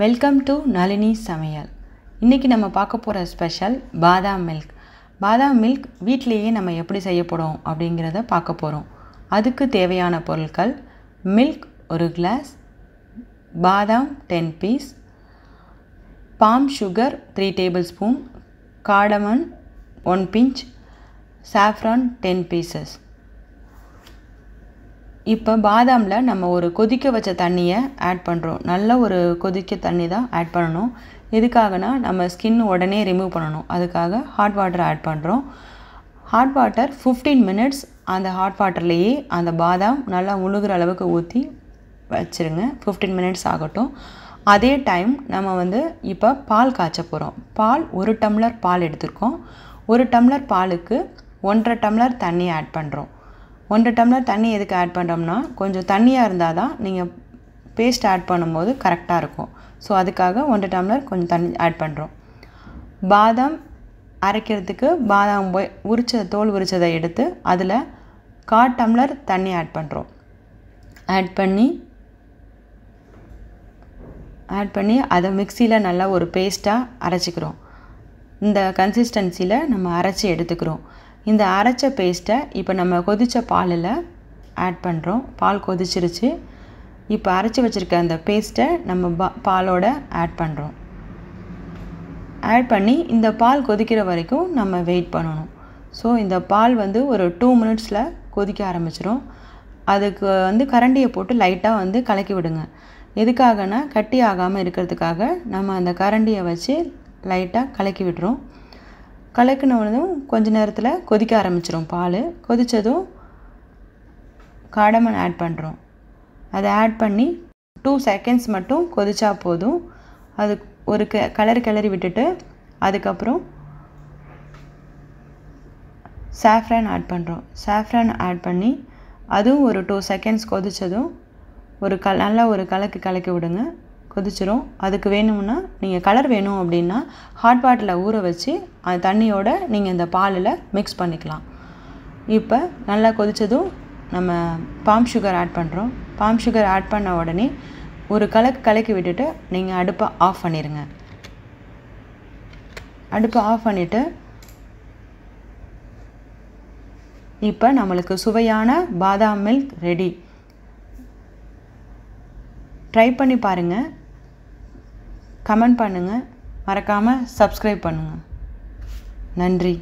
welcome to Nalini சமையல் இன்றைக்கி நம்ம பார்க்க போகிற ஸ்பெஷல் பாதாம் மில்க் பாதாம் மில்க் வீட்டிலேயே நம்ம எப்படி செய்யப்படும் அப்படிங்கிறத பார்க்க போகிறோம் அதுக்கு தேவையான பொருட்கள் மில்க் ஒரு கிளாஸ் பாதாம் ten piece palm sugar three tablespoon cardamom one pinch saffron ten pieces இப்போ பாதாமில் நம்ம ஒரு கொதிக்க வச்ச தண்ணியை ஆட் பண்ணுறோம் நல்ல ஒரு கொதிக்க தண்ணி தான் ஆட் பண்ணணும் எதுக்காகனா நம்ம ஸ்கின் உடனே ரிமூவ் பண்ணணும் அதுக்காக ஹாட் வாட்டர் ஆட் பண்ணுறோம் ஹாட் வாட்டர் ஃபிஃப்டீன் மினிட்ஸ் அந்த ஹாட் வாட்டர்லேயே அந்த பாதாம் நல்லா முழுகிற அளவுக்கு ஊற்றி வச்சுருங்க ஃபிஃப்டீன் மினிட்ஸ் ஆகட்டும் அதே டைம் நம்ம வந்து இப்போ பால் காய்ச்ச போகிறோம் பால் ஒரு டம்ளர் பால் எடுத்திருக்கோம் ஒரு டம்ளர் பாலுக்கு ஒன்றரை டம்ளர் தண்ணி ஆட் பண்ணுறோம் ஒன்றரை டம்ளர் தண்ணி எதுக்கு ஆட் பண்ணுறோம்னா கொஞ்சம் தண்ணியாக இருந்தால் தான் நீங்கள் பேஸ்ட் ஆட் பண்ணும்போது கரெக்டாக இருக்கும் ஸோ அதுக்காக ஒன்றரை டம்ளர் கொஞ்சம் தண்ணி ஆட் பண்ணுறோம் பாதாம் அரைக்கிறதுக்கு பாதாம் போய் உரிச்ச தோல் உரிச்சதை எடுத்து அதில் கா டம்ளர் தண்ணி ஆட் பண்ணுறோம் ஆட் பண்ணி ஆட் பண்ணி அதை மிக்சியில் நல்லா ஒரு பேஸ்ட்டாக அரைச்சிக்கிறோம் இந்த கன்சிஸ்டன்சியில் நம்ம அரைச்சி எடுத்துக்கிறோம் இந்த அரைச்ச பேஸ்ட்டை இப்போ நம்ம கொதித்த பாலில் ஆட் பண்ணுறோம் பால் கொதிச்சிருச்சு இப்போ அரைச்சி வச்சுருக்க அந்த பேஸ்ட்டை நம்ம பாலோட ஆட் பண்ணுறோம் ஆட் பண்ணி இந்த பால் கொதிக்கிற வரைக்கும் நம்ம வெயிட் பண்ணணும் ஸோ இந்த பால் வந்து ஒரு டூ மினிட்ஸில் கொதிக்க ஆரம்பிச்சிடும் அதுக்கு வந்து கரண்டியை போட்டு லைட்டாக வந்து கலக்கி விடுங்க எதுக்காகனா கட்டி ஆகாமல் இருக்கிறதுக்காக நம்ம அந்த கரண்டியை வச்சு லைட்டாக கலக்கி விடுறோம் கலக்கினதும் கொஞ்ச நேரத்தில் கொதிக்க ஆரம்பிச்சிடும் பால் கொதித்ததும் காடமன் ஆட் பண்ணுறோம் அதை ஆட் பண்ணி டூ செகண்ட்ஸ் மட்டும் கொதிச்சா போதும் அது ஒரு க கலர் கிளறி விட்டுட்டு அதுக்கப்புறம் சாஃப்ரான் ஆட் பண்ணுறோம் சாஃப்ரான் ஆட் பண்ணி அதுவும் ஒரு டூ செகண்ட்ஸ் கொதித்ததும் ஒரு க நல்லா ஒரு கலக்கு கலக்கி விடுங்க கொதிச்சிரும் அதுக்கு வேணும்னா நீங்கள் கலர் வேணும் அப்படின்னா ஹாட் வாட்டரில் ஊற வச்சு அந்த தண்ணியோடு நீங்கள் இந்த பாலில் மிக்ஸ் பண்ணிக்கலாம் இப்போ நல்லா கொதித்ததும் நம்ம பாம் சுகர் ஆட் பண்ணுறோம் பாம் சுகர் ஆட் பண்ண உடனே ஒரு கலக்கு கலக்கி விட்டுட்டு நீங்கள் அடுப்பை ஆஃப் பண்ணிடுங்க அடுப்பை ஆஃப் பண்ணிவிட்டு இப்போ நம்மளுக்கு சுவையான பாதாம் மில்க் ரெடி ட்ரை பண்ணி பாருங்கள் கமெண்ட் பண்ணுங்கள் மறக்காமல் சப்ஸ்கிரைப் பண்ணுங்கள் நன்றி